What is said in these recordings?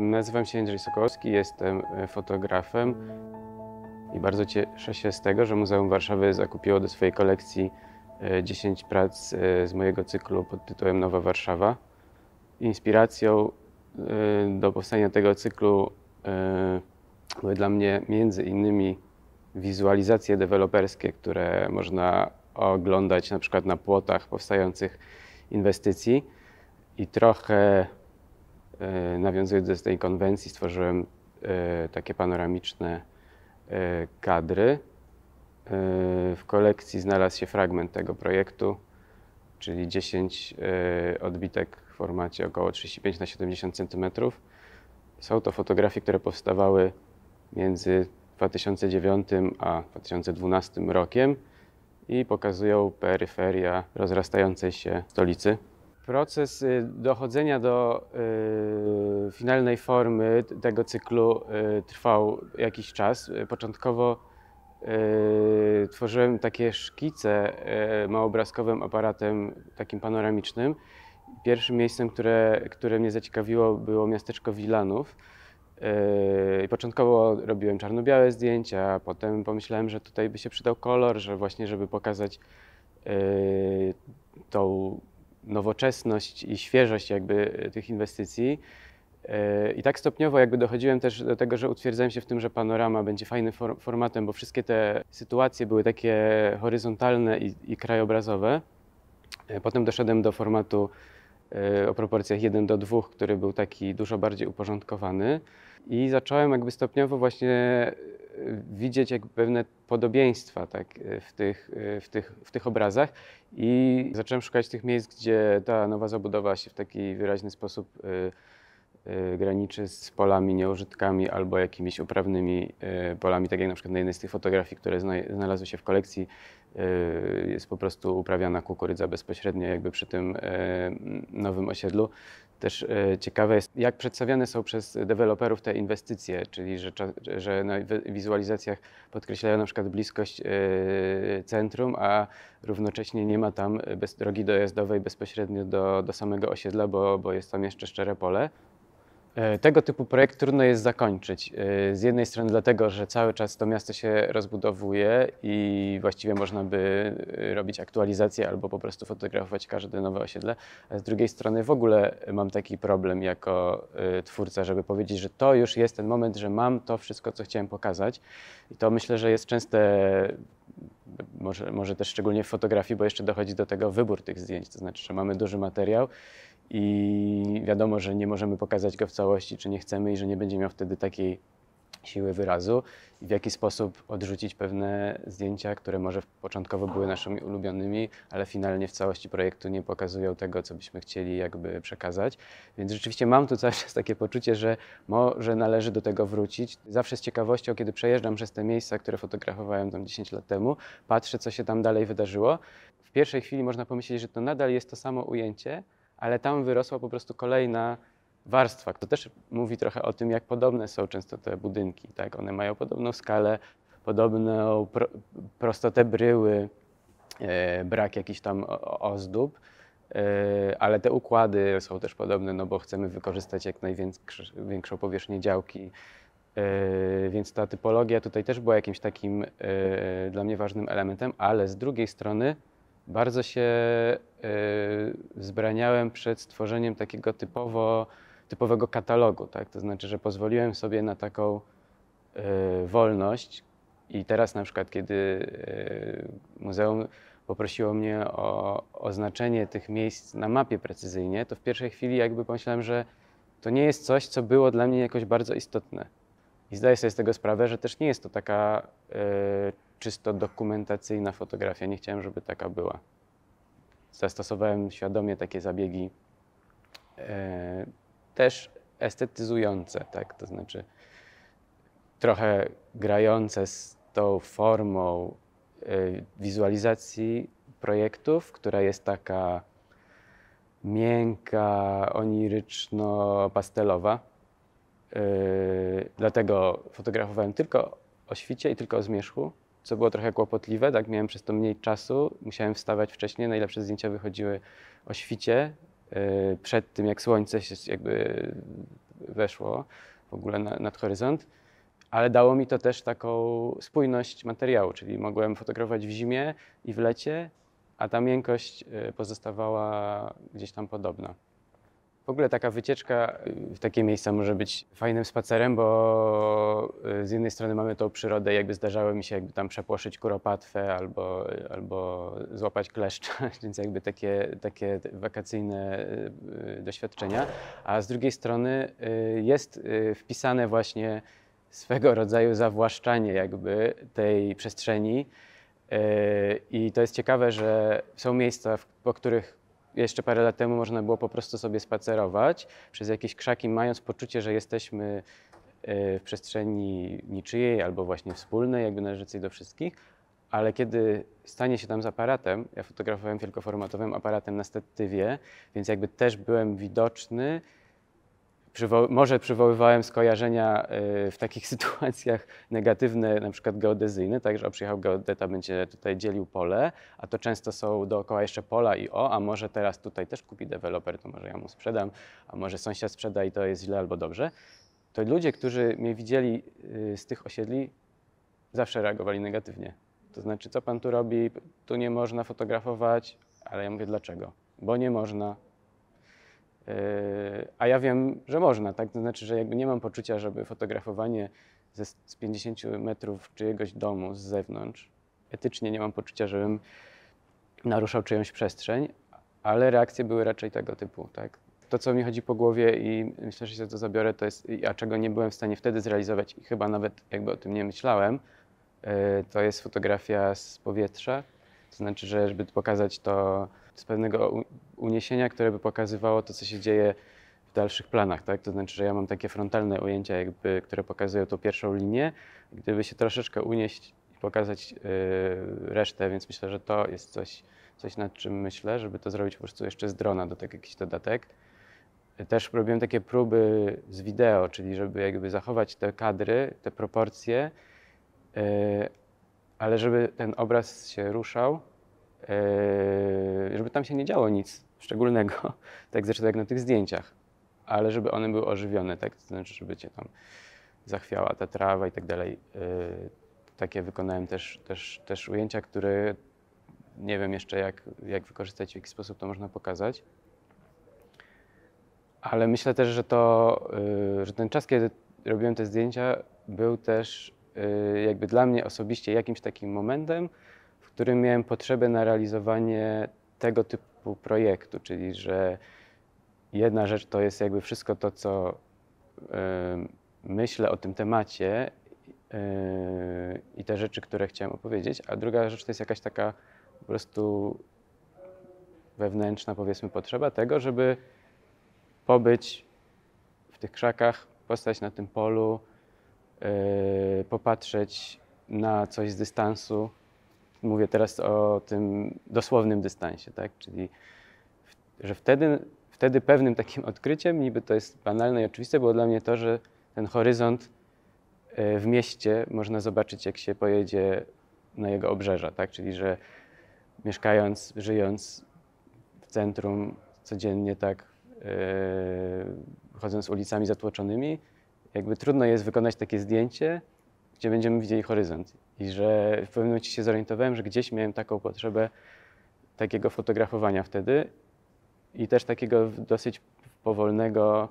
Nazywam się Andrzej Sokolski, jestem e, fotografem i bardzo cieszę się z tego, że Muzeum Warszawy zakupiło do swojej kolekcji 10 e, prac e, z mojego cyklu pod tytułem Nowa Warszawa. Inspiracją do powstania tego cyklu były dla mnie między innymi wizualizacje deweloperskie, które można oglądać na przykład na płotach powstających inwestycji i trochę E, nawiązując do tej konwencji, stworzyłem e, takie panoramiczne e, kadry. W kolekcji znalazł się fragment tego projektu, czyli 10 odbitek w formacie około 35 na 70 cm. Są to fotografie, które powstawały między 2009 a 2012 rokiem i pokazują peryferia rozrastającej się stolicy. Proces y, dochodzenia do y, finalnej formy tego cyklu y, trwał jakiś czas. Początkowo tworzyłem takie szkice małobrazkowym aparatem takim panoramicznym. Pierwszym miejscem, które, które mnie zaciekawiło, było miasteczko Wilanów. początkowo robiłem czarno-białe zdjęcia, potem pomyślałem, że tutaj by się przydał kolor, że właśnie, żeby pokazać tą nowoczesność i świeżość jakby e, tych inwestycji. E, I tak stopniowo jakby dochodziłem też do tego, że utwierdzałem się w tym, że panorama będzie fajnym formatem, bo wszystkie te sytuacje były takie horyzontalne i, i krajobrazowe. E, potem doszedłem do formatu o proporcjach 1 do 2, który był taki dużo bardziej uporządkowany i zacząłem jakby stopniowo właśnie widzieć jak pewne podobieństwa tak, e, w, tych, e, w, tych, w tych obrazach i zacząłem szukać tych miejsc, gdzie ta nowa zabudowa się w taki wyraźny sposób e, graniczy z polami nieużytkami albo jakimiś uprawnymi polami, tak jak na przykład na jednej z tych fotografii, które znalazły się w kolekcji, jest po prostu uprawiana kukurydza bezpośrednio jakby przy tym nowym osiedlu, też e, ciekawe jest, jak przedstawiane są przez deweloperów te inwestycje, czyli że, że na wizualizacjach podkreślają na przykład bliskość e, centrum, a równocześnie nie ma tam bez, drogi dojazdowej bezpośrednio do, do samego osiedla, bo, bo jest tam jeszcze szczere pole. E, tego typu projekt trudno jest zakończyć. E, z jednej strony dlatego, że cały czas to miasto się rozbudowuje i właściwie można by e, robić aktualizacje albo po prostu fotografować każde nowe osiedle. A z drugiej strony w ogóle mam taki problem jako twórca, żeby powiedzieć, że to już jest ten moment, że mam to wszystko, co chciałem pokazać. I to myślę, że jest częste może, może też szczególnie w fotografii, bo jeszcze dochodzi do tego wybór tych zdjęć. To znaczy, że mamy duży materiał i wiadomo, że nie możemy pokazać go w całości, czy nie chcemy i że nie będzie miał wtedy takiej siły wyrazu i w jaki sposób odrzucić pewne zdjęcia, które może początkowo były naszymi ulubionymi, ale finalnie w całości projektu nie pokazują tego, co byśmy chcieli jakby przekazać. Więc rzeczywiście mam tu cały czas takie poczucie, że może należy do tego wrócić. Zawsze z ciekawością, kiedy przejeżdżam przez te miejsca, które fotografowałem tam 10 lat temu, patrzę, co się tam dalej wydarzyło. W pierwszej chwili można pomyśleć, że to nadal jest to samo ujęcie, ale tam wyrosła po prostu kolejna warstwa. To też mówi trochę o tym, jak podobne są często te budynki. Tak? One mają podobną skalę, podobną pro, prostotę bryły, e, brak jakichś tam ozdób, e, ale te układy są też podobne, no bo chcemy wykorzystać jak największą powierzchnię działki. E, więc ta typologia tutaj też była jakimś takim e, dla mnie ważnym elementem, ale z drugiej strony bardzo się e, wzbraniałem przed stworzeniem takiego typowo, typowego katalogu. Tak? To znaczy, że pozwoliłem sobie na taką e, wolność. I teraz na przykład, kiedy e, muzeum poprosiło mnie o oznaczenie tych miejsc na mapie precyzyjnie, to w pierwszej chwili jakby pomyślałem, że to nie jest coś, co było dla mnie jakoś bardzo istotne. I zdaję sobie z tego sprawę, że też nie jest to taka czysto dokumentacyjna fotografia. Nie chciałem, żeby taka była. Zastosowałem świadomie takie zabiegi e, też estetyzujące, tak? to znaczy trochę grające z tą formą e, wizualizacji projektów, która jest taka miękka, oniryczno-pastelowa. E, dlatego fotografowałem tylko o świcie i tylko o zmierzchu co było trochę kłopotliwe, tak, miałem przez to mniej czasu, musiałem wstawać wcześniej, najlepsze zdjęcia wychodziły o świcie, y, przed tym jak słońce się jakby y, weszło w ogóle nad horyzont, ale dało mi to też taką spójność materiału, czyli mogłem fotografować w zimie i w lecie, a ta miękkość y, pozostawała gdzieś tam podobna. W ogóle taka wycieczka y, w takie miejsca może być fajnym spacerem, bo y, z jednej strony mamy tą przyrodę, jakby zdarzało mi się jakby tam przepłoszyć kuropatwę albo, y, albo złapać kleszcza, więc jakby takie, takie wakacyjne doświadczenia. A z drugiej strony jest wpisane właśnie swego rodzaju zawłaszczanie jakby tej przestrzeni. I to jest ciekawe, że są miejsca, po których jeszcze parę lat temu można było po prostu sobie spacerować przez jakieś krzaki, mając poczucie, że jesteśmy e, w przestrzeni niczyjej albo właśnie wspólnej, jakby należącej do wszystkich, ale kiedy stanie się tam z aparatem, ja fotografowałem wielkoformatowym aparatem na statywie, więc jakby też byłem widoczny, Przywo może przywoływałem skojarzenia y, w takich sytuacjach negatywne, na przykład geodezyjne, tak, że o przyjechał geodeta, będzie tutaj dzielił pole, a to często są dookoła jeszcze pola i o, a może teraz tutaj też kupi deweloper, to może ja mu sprzedam, a może sąsiad sprzeda i to jest źle albo dobrze. To ludzie, którzy mnie widzieli y, z tych osiedli, zawsze reagowali negatywnie. To znaczy, co pan tu robi, tu nie można fotografować, ale ja mówię dlaczego? Bo nie można, E, a ja wiem, że można, tak? To znaczy, że jakby nie mam poczucia, żeby fotografowanie ze, z 50 metrów czyjegoś domu z zewnątrz, etycznie nie mam poczucia, żebym naruszał czyjąś przestrzeń, ale reakcje były raczej tego typu, tak? To, co mi chodzi po głowie i myślę, że się to zabiorę, to jest, a czego nie byłem w stanie wtedy zrealizować i chyba nawet jakby o tym nie myślałem, e, to jest fotografia z powietrza. To znaczy, że żeby pokazać to z pewnego uniesienia, które by pokazywało to, co się dzieje w dalszych planach, tak? To znaczy, że ja mam takie frontalne ujęcia, jakby, które pokazują tą pierwszą linię. Gdyby się troszeczkę unieść i pokazać yy, resztę, więc myślę, że to jest coś, coś, nad czym myślę, żeby to zrobić po prostu jeszcze z drona, do tego jakiś dodatek. Też robiłem takie próby z wideo, czyli żeby jakby zachować te kadry, te proporcje, yy, ale żeby ten obraz się ruszał, Yy, żeby tam się nie działo nic szczególnego, tak zresztą jak na tych zdjęciach, ale żeby one były ożywione, tak? To znaczy, żeby cię tam zachwiała ta trawa i tak dalej. Yy, takie wykonałem też, też, też ujęcia, które nie wiem jeszcze jak, jak wykorzystać, w jaki sposób to można pokazać. Ale myślę też, że to, yy, że ten czas, kiedy robiłem te zdjęcia, był też jakby dla mnie osobiście jakimś takim momentem, w którym miałem potrzebę na realizowanie tego typu projektu, czyli że jedna rzecz to jest jakby wszystko to, co y, myślę o tym temacie y, i te rzeczy, które chciałem opowiedzieć, a druga rzecz to jest jakaś taka po prostu wewnętrzna, powiedzmy, potrzeba tego, żeby pobyć w tych krzakach, postać na tym polu, e, popatrzeć na coś z dystansu, mówię teraz o tym dosłownym dystansie, tak? czyli że wtedy, wtedy pewnym takim odkryciem, niby to jest banalne i oczywiste, było dla mnie to, że ten horyzont e, w mieście można zobaczyć, jak się pojedzie na jego obrzeża, tak? czyli że mieszkając, żyjąc w centrum codziennie tak, yy, chodząc ulicami zatłoczonymi, jakby trudno jest wykonać takie zdjęcie, gdzie będziemy widzieli horyzont. I że w pewnym momencie się zorientowałem, że gdzieś miałem taką potrzebę takiego fotografowania wtedy i też takiego dosyć powolnego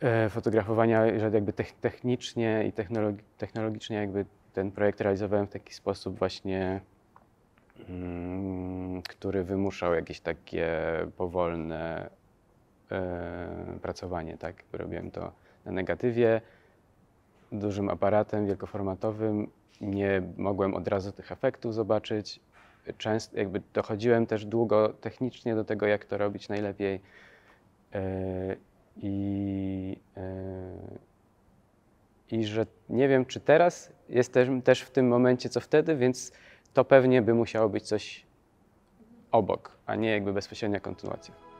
e, fotografowania, że jakby technicznie i technologi technologicznie jakby ten projekt realizowałem w taki sposób właśnie, mm, który wymuszał jakieś takie powolne e, pracowanie, tak? Robiłem to na negatywie, dużym aparatem wielkoformatowym nie mogłem od razu tych efektów zobaczyć. Często jakby dochodziłem też długo technicznie do tego, jak to robić najlepiej. Yy, I, yy, i że nie wiem, czy teraz jestem też w tym momencie, co wtedy, więc to pewnie by musiało być coś obok, a nie jakby bezpośrednia kontynuacja.